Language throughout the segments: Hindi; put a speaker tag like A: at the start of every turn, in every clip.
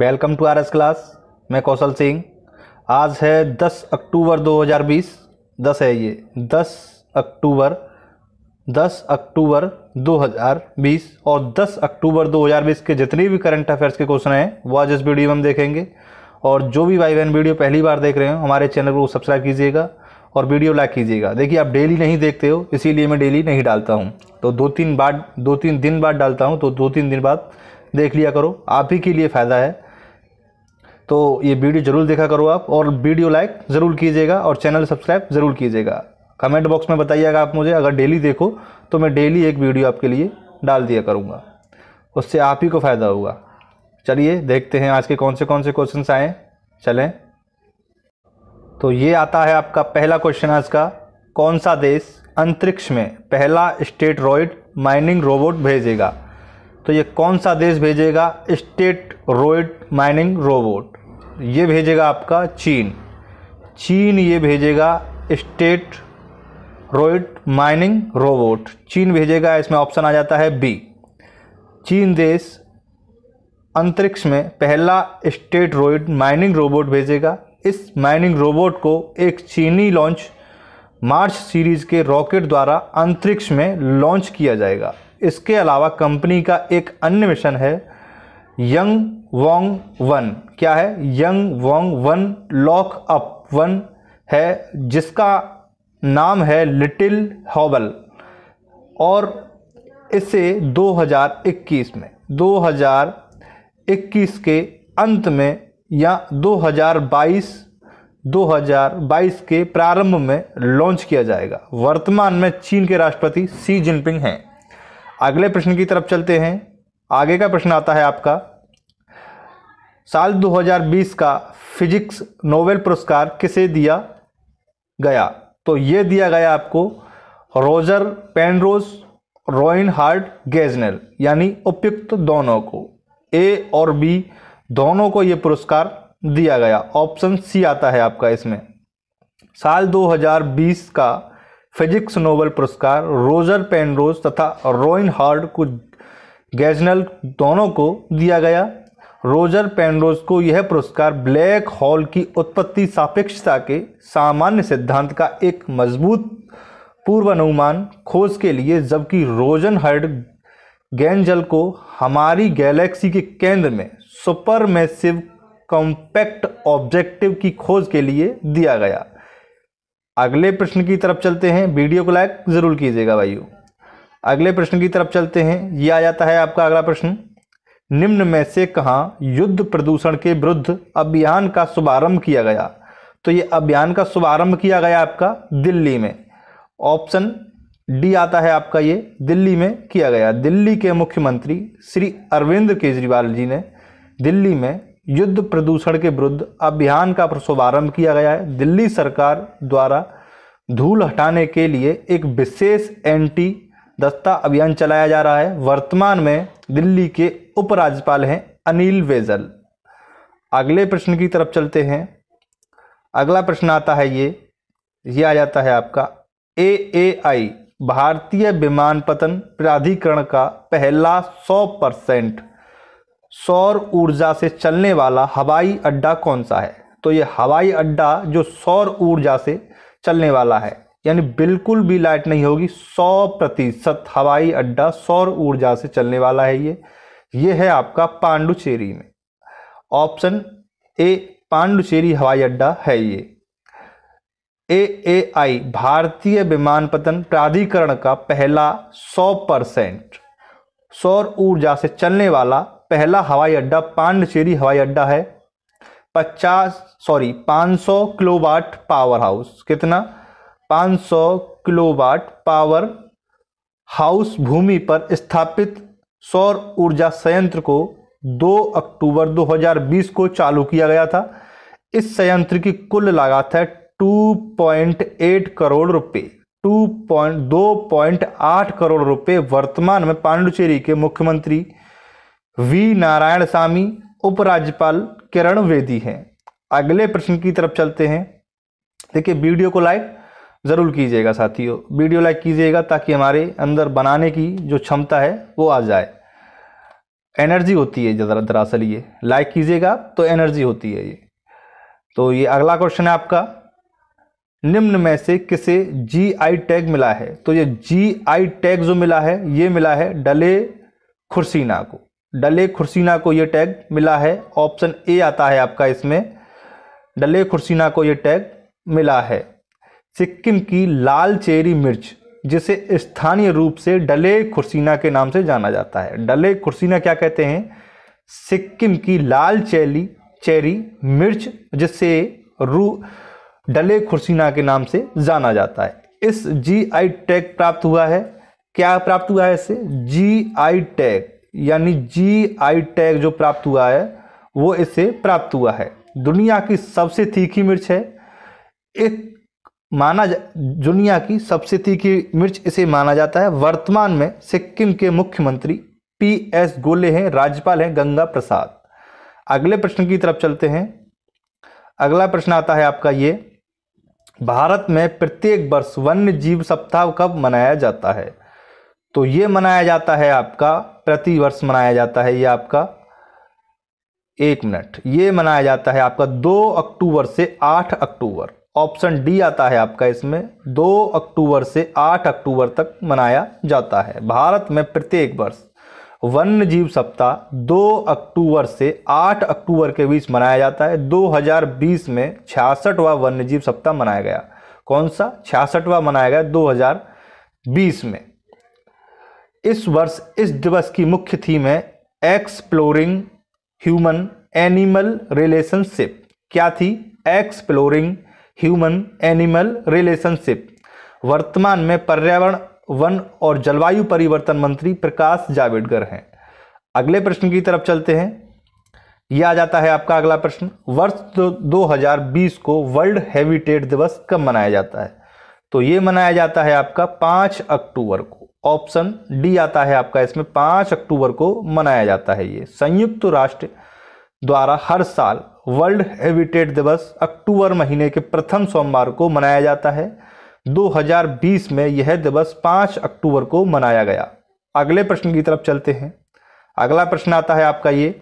A: welcome to R S class मैं कौशल सिंह आज है 10 अक्टूबर 2020 10 है ये 10 अक्टूबर 10 अक्टूबर 2020 और 10 अक्टूबर 2020 के जितने भी करंट अफेयर्स के क्वेश्चन हैं वो आज इस वीडियो में हम देखेंगे और जो भी भाई बहन वीडियो पहली बार देख रहे हो हमारे चैनल को सब्सक्राइब कीजिएगा और वीडियो लाइक कीजिएगा देखिए आप डेली नहीं देखते हो इसीलिए मैं डेली नहीं डालता हूँ तो दो तीन बार दो तीन दिन बाद डालता हूँ तो दो तीन दिन बाद देख लिया करो आप ही के लिए फ़ायदा है तो ये वीडियो ज़रूर देखा करो आप और वीडियो लाइक ज़रूर कीजिएगा और चैनल सब्सक्राइब ज़रूर कीजिएगा कमेंट बॉक्स में बताइएगा आप मुझे अगर डेली देखो तो मैं डेली एक वीडियो आपके लिए डाल दिया करूँगा उससे आप ही को फ़ायदा होगा चलिए देखते हैं आज के कौन से कौन से क्वेश्चन आए चलें तो ये आता है आपका पहला क्वेश्चन आज का कौन सा देश अंतरिक्ष में पहला स्टेटरॉयड माइनिंग रोबोट भेजेगा तो ये कौन सा देश भेजेगा स्टेट रोइड माइनिंग रोबोट ये भेजेगा आपका चीन चीन ये भेजेगा स्टेट रोइड माइनिंग रोबोट चीन भेजेगा इसमें ऑप्शन आ जाता है बी चीन देश अंतरिक्ष में पहला स्टेट रोइड माइनिंग रोबोट भेजेगा इस माइनिंग रोबोट को एक चीनी लॉन्च मार्च सीरीज़ के रॉकेट द्वारा अंतरिक्ष में लॉन्च किया जाएगा इसके अलावा कंपनी का एक अन्य मिशन है यंग वोंग वन क्या है यंग वोंग वन लॉक अप वन है जिसका नाम है लिटिल हॉबल और इसे 2021 में 2021 के अंत में या 2022 2022 के प्रारंभ में लॉन्च किया जाएगा वर्तमान में चीन के राष्ट्रपति सी जिनपिंग हैं अगले प्रश्न की तरफ चलते हैं आगे का प्रश्न आता है आपका साल 2020 का फिजिक्स नोबेल पुरस्कार किसे दिया गया तो ये दिया गया आपको Roger Penrose Reinhard Genzel यानी उपयुक्त दोनों को ए और बी दोनों को ये पुरस्कार दिया गया ऑप्शन सी आता है आपका इसमें साल 2020 का फिजिक्स नोबल पुरस्कार रोजर पेनरोज तथा रोइन हार्ड को गैजनल दोनों को दिया गया रोजर पेनरोज को यह पुरस्कार ब्लैक होल की उत्पत्ति सापेक्षता के सामान्य सिद्धांत का एक मजबूत पूर्वानुमान खोज के लिए जबकि रोजन हर्ड गैंजल को हमारी गैलेक्सी के केंद्र में सुपर मैसिव कॉम्पैक्ट ऑब्जेक्टिव की खोज के लिए दिया गया अगले प्रश्न की तरफ चलते हैं वीडियो को लाइक ज़रूर कीजिएगा भाइयों अगले प्रश्न की तरफ चलते हैं ये आ जाता है आपका अगला प्रश्न निम्न में से कहाँ युद्ध प्रदूषण के विरुद्ध अभियान का शुभारंभ किया गया तो ये अभियान का शुभारंभ किया गया आपका दिल्ली में ऑप्शन डी आता है आपका ये दिल्ली में किया गया दिल्ली के मुख्यमंत्री श्री अरविंद केजरीवाल जी ने दिल्ली में युद्ध प्रदूषण के विरुद्ध अभियान का शुभारंभ किया गया है दिल्ली सरकार द्वारा धूल हटाने के लिए एक विशेष एंटी दस्ता अभियान चलाया जा रहा है वर्तमान में दिल्ली के उपराज्यपाल हैं अनिल वेजल अगले प्रश्न की तरफ चलते हैं अगला प्रश्न आता है ये ये आ जाता है आपका ए ए आई भारतीय विमानपतन प्राधिकरण का पहला सौ परसेंट सौर ऊर्जा से चलने वाला हवाई अड्डा कौन सा है तो ये हवाई अड्डा जो सौर ऊर्जा से चलने वाला है यानी बिल्कुल भी लाइट नहीं होगी 100 प्रतिशत हवाई अड्डा सौर ऊर्जा से चलने वाला है ये ये है आपका पांडुचेरी में ऑप्शन ए पांडुचेरी हवाई अड्डा है ये ए ए आई भारतीय विमानपतन प्राधिकरण का पहला 100 परसेंट सौर ऊर्जा से चलने वाला पहला हवाई अड्डा पांडचेरी हवाई अड्डा है 50 सॉरी 500 किलोवाट पावर हाउस कितना 500 किलोवाट पावर हाउस भूमि पर स्थापित सौर ऊर्जा संयंत्र को 2 अक्टूबर 2020 को चालू किया गया था इस संयंत्र की कुल लागत है 2.8 करोड़ रुपए 2.2.8 करोड़ रुपए वर्तमान में पांडुचेरी के मुख्यमंत्री वी नारायण स्वामी उपराज्यपाल किरण वेदी हैं अगले प्रश्न की तरफ चलते हैं देखिए वीडियो को लाइक ज़रूर कीजिएगा साथियों वीडियो लाइक कीजिएगा ताकि हमारे अंदर बनाने की जो क्षमता है वो आ जाए एनर्जी होती है दरअसल ये लाइक कीजिएगा तो एनर्जी होती है ये तो ये अगला क्वेश्चन है आपका निम्न में से किसे जी आई टैग मिला है तो ये जी आई टैग जो मिला है ये मिला है डले खुर्सीना को डले खुर्सीना को ये टैग मिला है ऑप्शन ए आता है आपका इसमें डले खुर्सीना को ये टैग मिला है सिक्किम की लाल चेरी मिर्च जिसे स्थानीय रूप से डले खुर्सीना के नाम से जाना जाता है डले खुर्सीना क्या कहते हैं सिक्किम की लाल चेली चेरी मिर्च जिसे रू डले खुर्सीना के नाम से जाना जाता है इस जी आई टैग प्राप्त हुआ है क्या प्राप्त हुआ है इससे जी आई टैग यानी जी आई टैग जो प्राप्त हुआ है वो इसे प्राप्त हुआ है दुनिया की सबसे तीखी मिर्च है एक माना दुनिया की सबसे तीखी मिर्च इसे माना जाता है वर्तमान में सिक्किम के मुख्यमंत्री पी एस गोले हैं राज्यपाल हैं गंगा प्रसाद अगले प्रश्न की तरफ चलते हैं अगला प्रश्न आता है आपका ये भारत में प्रत्येक वर्ष वन्य जीव सप्ताह कब मनाया जाता है तो ये मनाया जाता है आपका प्रतिवर्ष मनाया जाता है ये आपका एक मिनट ये मनाया जाता है आपका दो अक्टूबर से आठ अक्टूबर ऑप्शन डी आता है आपका इसमें दो अक्टूबर से आठ अक्टूबर तक मनाया जाता है भारत में प्रत्येक वर्ष वन्य जीव सप्ताह दो अक्टूबर से आठ अक्टूबर के बीच मनाया जाता है 2020 में छियासठवा वन्य जीव सप्ताह मनाया गया कौन सा छियासठवा मनाया गया 2020 में इस वर्ष इस दिवस की मुख्य थीम है एक्सप्लोरिंग ह्यूमन एनिमल रिलेशनशिप क्या थी एक्सप्लोरिंग ह्यूमन एनिमल रिलेशनशिप वर्तमान में पर्यावरण वन और जलवायु परिवर्तन मंत्री प्रकाश जावड़ेकर हैं अगले प्रश्न की तरफ चलते हैं यह आ जाता है आपका अगला प्रश्न वर्ष दो हजार बीस को वर्ल्ड हैबिटेट दिवस कब मनाया जाता है तो ये मनाया जाता है आपका पांच अक्टूबर को ऑप्शन डी आता है आपका इसमें पांच अक्टूबर को मनाया जाता है ये संयुक्त राष्ट्र द्वारा हर साल वर्ल्ड हैबिटेट दिवस अक्टूबर महीने के प्रथम सोमवार को मनाया जाता है 2020 में यह दिवस 5 अक्टूबर को मनाया गया अगले प्रश्न की तरफ चलते हैं अगला प्रश्न आता है आपका ये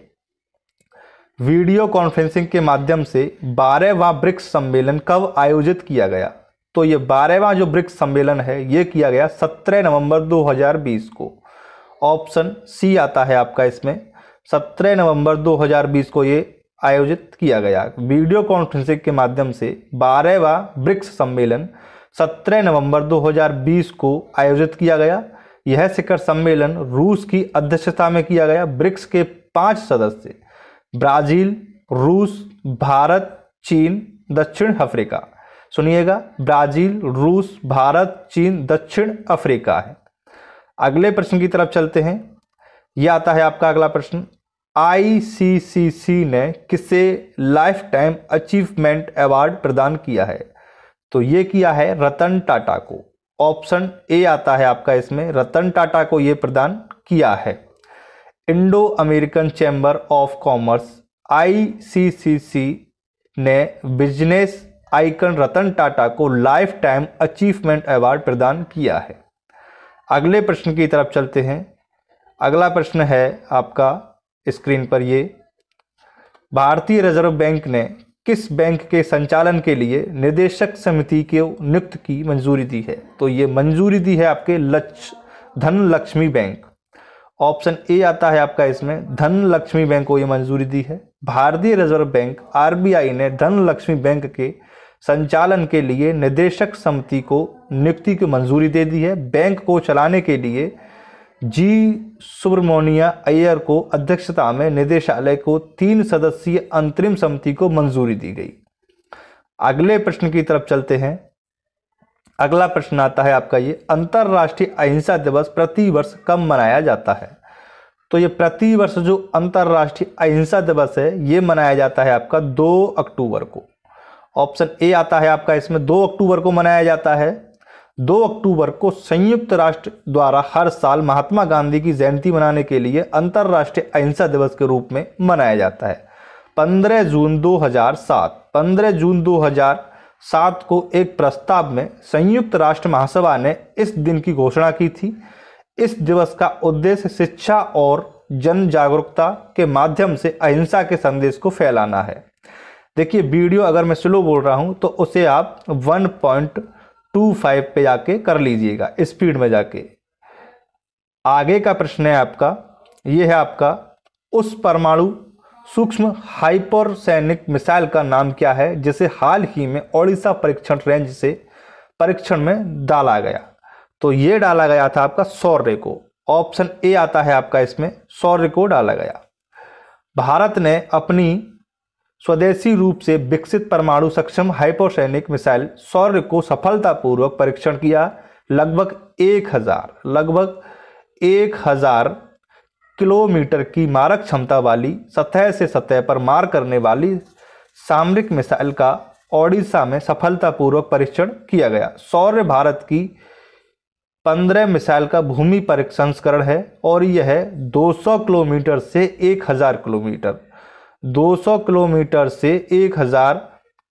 A: वीडियो कॉन्फ्रेंसिंग के माध्यम से बारहवा ब्रिक्स सम्मेलन कब आयोजित किया गया तो ये बारहवा जो ब्रिक्स सम्मेलन है ये किया गया 17 नवंबर 2020 को ऑप्शन सी आता है आपका इसमें 17 नवंबर 2020 को ये आयोजित किया गया वीडियो कॉन्फ्रेंसिंग के माध्यम से बारहवा ब्रिक्स सम्मेलन 17 नवंबर 2020 को आयोजित किया गया यह शिखर सम्मेलन रूस की अध्यक्षता में किया गया ब्रिक्स के पांच सदस्य ब्राज़ील रूस भारत चीन दक्षिण अफ्रीका सुनिएगा ब्राज़ील रूस भारत चीन दक्षिण अफ्रीका है अगले प्रश्न की तरफ चलते हैं यह आता है आपका अगला प्रश्न आईसीसीसी ने किसे लाइफ टाइम अचीवमेंट अवार्ड प्रदान किया है तो ये किया है रतन टाटा को ऑप्शन ए आता है आपका इसमें रतन टाटा को ये प्रदान किया है Indo American Chamber of Commerce ICCC ने बिजनेस आइकन रतन टाटा को लाइफ टाइम अचीवमेंट अवार्ड प्रदान किया है अगले प्रश्न की तरफ चलते हैं अगला प्रश्न है आपका स्क्रीन पर ये भारतीय रिजर्व बैंक ने किस बैंक के संचालन के लिए निदेशक समिति के नियुक्त की मंजूरी दी है तो ये मंजूरी दी है आपके लक्ष धन लक्ष्मी बैंक ऑप्शन ए आता है आपका इसमें धन लक्ष्मी बैंक को ये मंजूरी दी है भारतीय रिजर्व बैंक आरबीआई ने धन लक्ष्मी बैंक के संचालन के लिए निदेशक समिति को नियुक्ति की मंजूरी दे दी है बैंक को चलाने के लिए जी सुब्रमोनिया अय्यर को अध्यक्षता में निदेशालय को तीन सदस्यीय अंतरिम समिति को मंजूरी दी गई अगले प्रश्न की तरफ चलते हैं अगला प्रश्न आता है आपका ये अंतर्राष्ट्रीय अहिंसा दिवस प्रति वर्ष कब मनाया जाता है तो ये प्रति वर्ष जो अंतर्राष्ट्रीय अहिंसा दिवस है ये मनाया जाता है आपका दो अक्टूबर को ऑप्शन ए आता है आपका इसमें दो अक्टूबर को मनाया जाता है दो अक्टूबर को संयुक्त राष्ट्र द्वारा हर साल महात्मा गांधी की जयंती मनाने के लिए अंतर्राष्ट्रीय अहिंसा दिवस के रूप में मनाया जाता है 15 जून 2007 15 जून 2007 को एक प्रस्ताव में संयुक्त राष्ट्र महासभा ने इस दिन की घोषणा की थी इस दिवस का उद्देश्य शिक्षा और जन जागरूकता के माध्यम से अहिंसा के संदेश को फैलाना है देखिए वीडियो अगर मैं स्लो बोल रहा हूँ तो उसे आप 1.25 पे जाके कर लीजिएगा स्पीड में जाके आगे का प्रश्न है आपका ये है आपका उस परमाणु सूक्ष्म हाइपरसैनिक मिसाइल का नाम क्या है जिसे हाल ही में ओडिशा परीक्षण रेंज से परीक्षण में डाला गया तो ये डाला गया था आपका सौर्य को ऑप्शन ए आता है आपका इसमें सौर्य को डाला गया भारत ने अपनी स्वदेशी रूप से विकसित परमाणु सक्षम हाइपोसैनिक मिसाइल सौर्य को सफलतापूर्वक परीक्षण किया लगभग एक हज़ार लगभग एक हज़ार किलोमीटर की मारक क्षमता वाली सतह से सतह पर मार करने वाली सामरिक मिसाइल का ओडिशा में सफलतापूर्वक परीक्षण किया गया सौर्य भारत की पंद्रह मिसाइल का भूमि पर संस्करण है और यह 200 किलोमीटर से 1000 किलोमीटर 200 किलोमीटर से 1000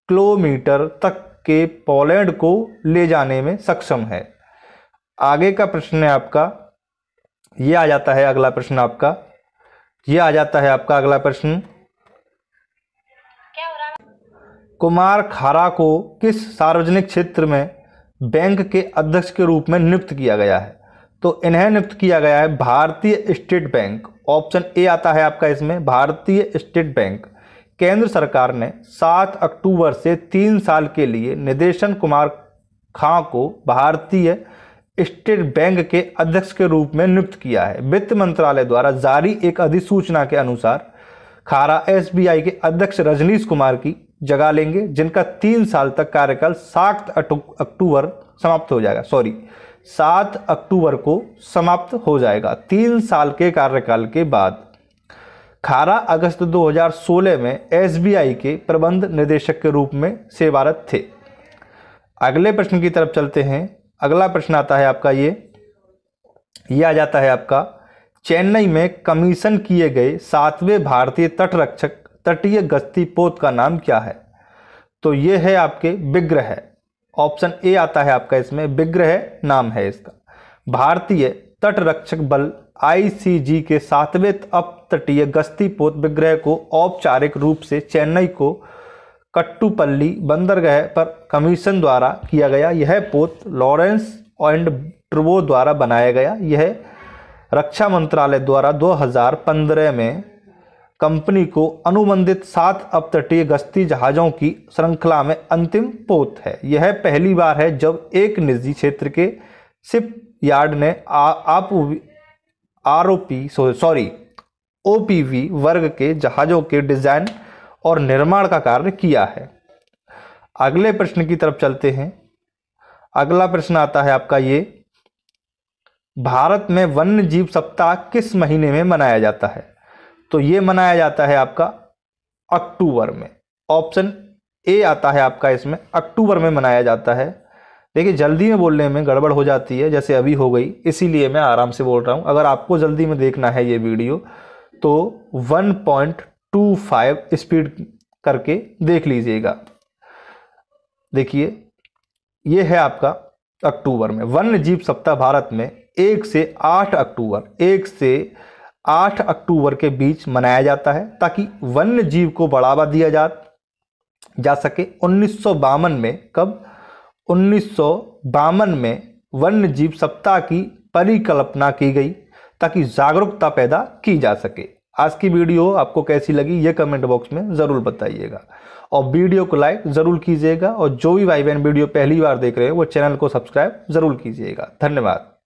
A: किलोमीटर तक के पोलैंड को ले जाने में सक्षम है आगे का प्रश्न है आपका ये आ जाता है अगला प्रश्न आपका ये आ जाता है आपका अगला प्रश्न कुमार खारा को किस सार्वजनिक क्षेत्र में बैंक के अध्यक्ष के रूप में नियुक्त किया गया है तो इन्हें नियुक्त किया गया है भारतीय स्टेट बैंक ऑप्शन ए आता है आपका इसमें भारतीय स्टेट बैंक केंद्र सरकार ने 7 अक्टूबर से तीन साल के लिए निदेशन कुमार खां को भारतीय स्टेट बैंक के अध्यक्ष के रूप में नियुक्त किया है वित्त मंत्रालय द्वारा जारी एक अधिसूचना के अनुसार खारा एसबीआई के अध्यक्ष रजनीश कुमार की जगह लेंगे जिनका तीन साल तक कार्यकाल सात अक्टूबर समाप्त हो जाएगा सॉरी सात अक्टूबर को समाप्त हो जाएगा तीन साल के कार्यकाल के बाद खारा अगस्त 2016 में एसबीआई के प्रबंध निदेशक के रूप में सेवारत थे अगले प्रश्न की तरफ चलते हैं अगला प्रश्न आता है आपका ये ये आ जाता है आपका चेन्नई में कमीशन किए गए सातवें भारतीय तटरक्षक तटीय गश्ती पोत का नाम क्या है तो ये है आपके विग्रह ऑप्शन ए आता है आपका इसमें विग्रह नाम है इसका भारतीय तटरक्षक बल आईसीजी के सातवें अप तटीय गश्ती पोत विग्रह को औपचारिक रूप से चेन्नई को कट्टूपल्ली बंदरगाह पर कमीशन द्वारा किया गया यह पोत लॉरेंस एंड ट्रुवो द्वारा बनाया गया यह रक्षा मंत्रालय द्वारा 2015 में कंपनी को अनुबंधित सात अपतटीय गश्ती जहाज़ों की श्रृंखला में अंतिम पोत है यह पहली बार है जब एक निजी क्षेत्र के शिप यार्ड ने आप R O P sorry O P V वर्ग के जहाज़ों के डिज़ाइन और निर्माण का कार्य किया है अगले प्रश्न की तरफ चलते हैं अगला प्रश्न आता है आपका ये भारत में वन्य जीव सप्ताह किस महीने में मनाया जाता है तो ये मनाया जाता है आपका अक्टूबर में ऑप्शन ए आता है आपका इसमें अक्टूबर में मनाया जाता है देखिए जल्दी में बोलने में गड़बड़ हो जाती है जैसे अभी हो गई इसीलिए मैं आराम से बोल रहा हूँ अगर आपको जल्दी में देखना है ये वीडियो तो 1.25 स्पीड करके देख लीजिएगा देखिए ये है आपका अक्टूबर में वन्य जीव सप्ताह भारत में एक से आठ अक्टूबर एक से आठ अक्टूबर के बीच मनाया जाता है ताकि वन्य जीव को बढ़ावा दिया जा जा सके उन्नीस में कब उन्नीस में वन्य जीव सप्ताह की परिकल्पना की गई ताकि जागरूकता पैदा की जा सके आज की वीडियो आपको कैसी लगी ये कमेंट बॉक्स में ज़रूर बताइएगा और वीडियो को लाइक ज़रूर कीजिएगा और जो भी भाई बहन वीडियो पहली बार देख रहे हैं वो चैनल को सब्सक्राइब ज़रूर कीजिएगा धन्यवाद